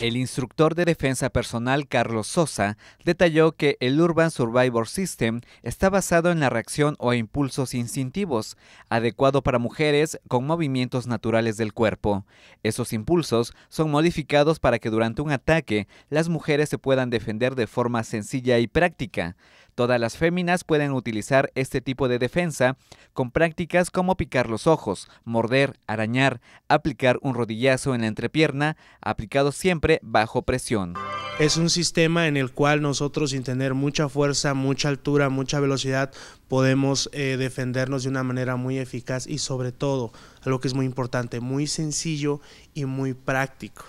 El instructor de defensa personal Carlos Sosa detalló que el Urban Survivor System está basado en la reacción o impulsos instintivos, adecuado para mujeres con movimientos naturales del cuerpo. Esos impulsos son modificados para que durante un ataque las mujeres se puedan defender de forma sencilla y práctica. Todas las féminas pueden utilizar este tipo de defensa con prácticas como picar los ojos, morder, arañar, aplicar un rodillazo en la entrepierna, aplicado siempre bajo presión. Es un sistema en el cual nosotros sin tener mucha fuerza, mucha altura, mucha velocidad, podemos eh, defendernos de una manera muy eficaz y sobre todo, algo que es muy importante, muy sencillo y muy práctico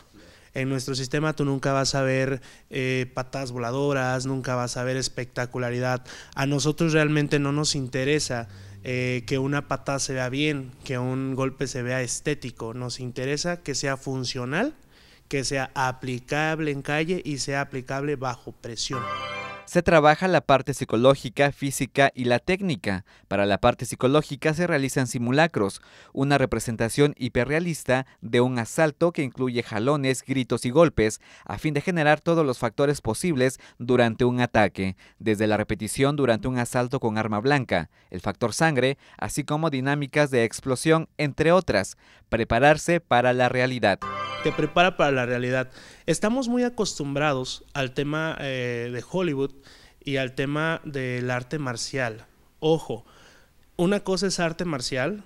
en nuestro sistema tú nunca vas a ver eh, patas voladoras, nunca vas a ver espectacularidad. A nosotros realmente no nos interesa. Eh, que una patada se vea bien, que un golpe se vea estético. Nos interesa que sea funcional, que sea aplicable en calle y sea aplicable bajo presión. Se trabaja la parte psicológica, física y la técnica. Para la parte psicológica se realizan simulacros, una representación hiperrealista de un asalto que incluye jalones, gritos y golpes, a fin de generar todos los factores posibles durante un ataque, desde la repetición durante un asalto con arma blanca, el factor sangre, así como dinámicas de explosión, entre otras, prepararse para la realidad te prepara para la realidad. Estamos muy acostumbrados al tema eh, de Hollywood y al tema del arte marcial. Ojo, una cosa es arte marcial,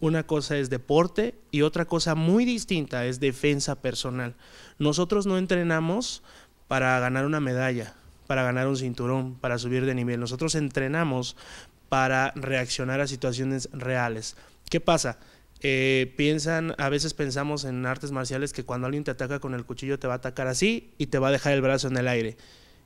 una cosa es deporte y otra cosa muy distinta es defensa personal. Nosotros no entrenamos para ganar una medalla, para ganar un cinturón, para subir de nivel. Nosotros entrenamos para reaccionar a situaciones reales. ¿Qué pasa? Eh, piensan, a veces pensamos en artes marciales que cuando alguien te ataca con el cuchillo te va a atacar así y te va a dejar el brazo en el aire.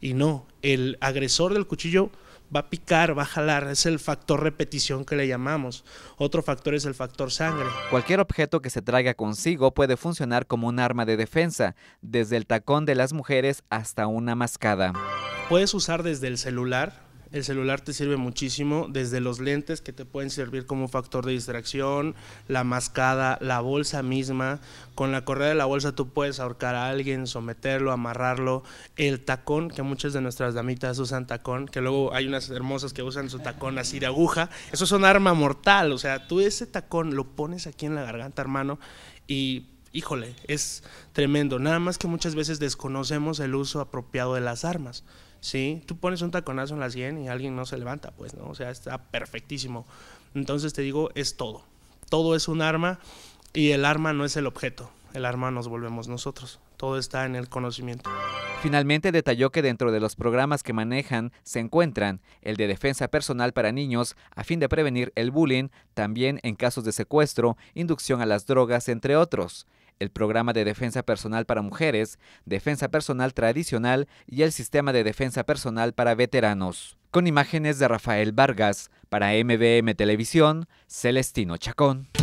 Y no, el agresor del cuchillo va a picar, va a jalar, es el factor repetición que le llamamos. Otro factor es el factor sangre. Cualquier objeto que se traiga consigo puede funcionar como un arma de defensa, desde el tacón de las mujeres hasta una mascada. Puedes usar desde el celular, el celular te sirve muchísimo, desde los lentes que te pueden servir como factor de distracción, la mascada, la bolsa misma. Con la correa de la bolsa tú puedes ahorcar a alguien, someterlo, amarrarlo. El tacón, que muchas de nuestras damitas usan tacón, que luego hay unas hermosas que usan su tacón así de aguja. Eso es un arma mortal, o sea, tú ese tacón lo pones aquí en la garganta, hermano, y híjole, es tremendo. Nada más que muchas veces desconocemos el uso apropiado de las armas. ¿sí? Tú pones un taconazo en la 100 y alguien no se levanta, pues, ¿no? O sea, está perfectísimo. Entonces te digo, es todo. Todo es un arma y el arma no es el objeto. El arma nos volvemos nosotros. Todo está en el conocimiento. Finalmente detalló que dentro de los programas que manejan se encuentran el de defensa personal para niños a fin de prevenir el bullying, también en casos de secuestro, inducción a las drogas, entre otros el programa de defensa personal para mujeres, defensa personal tradicional y el sistema de defensa personal para veteranos. Con imágenes de Rafael Vargas, para MBM Televisión, Celestino Chacón.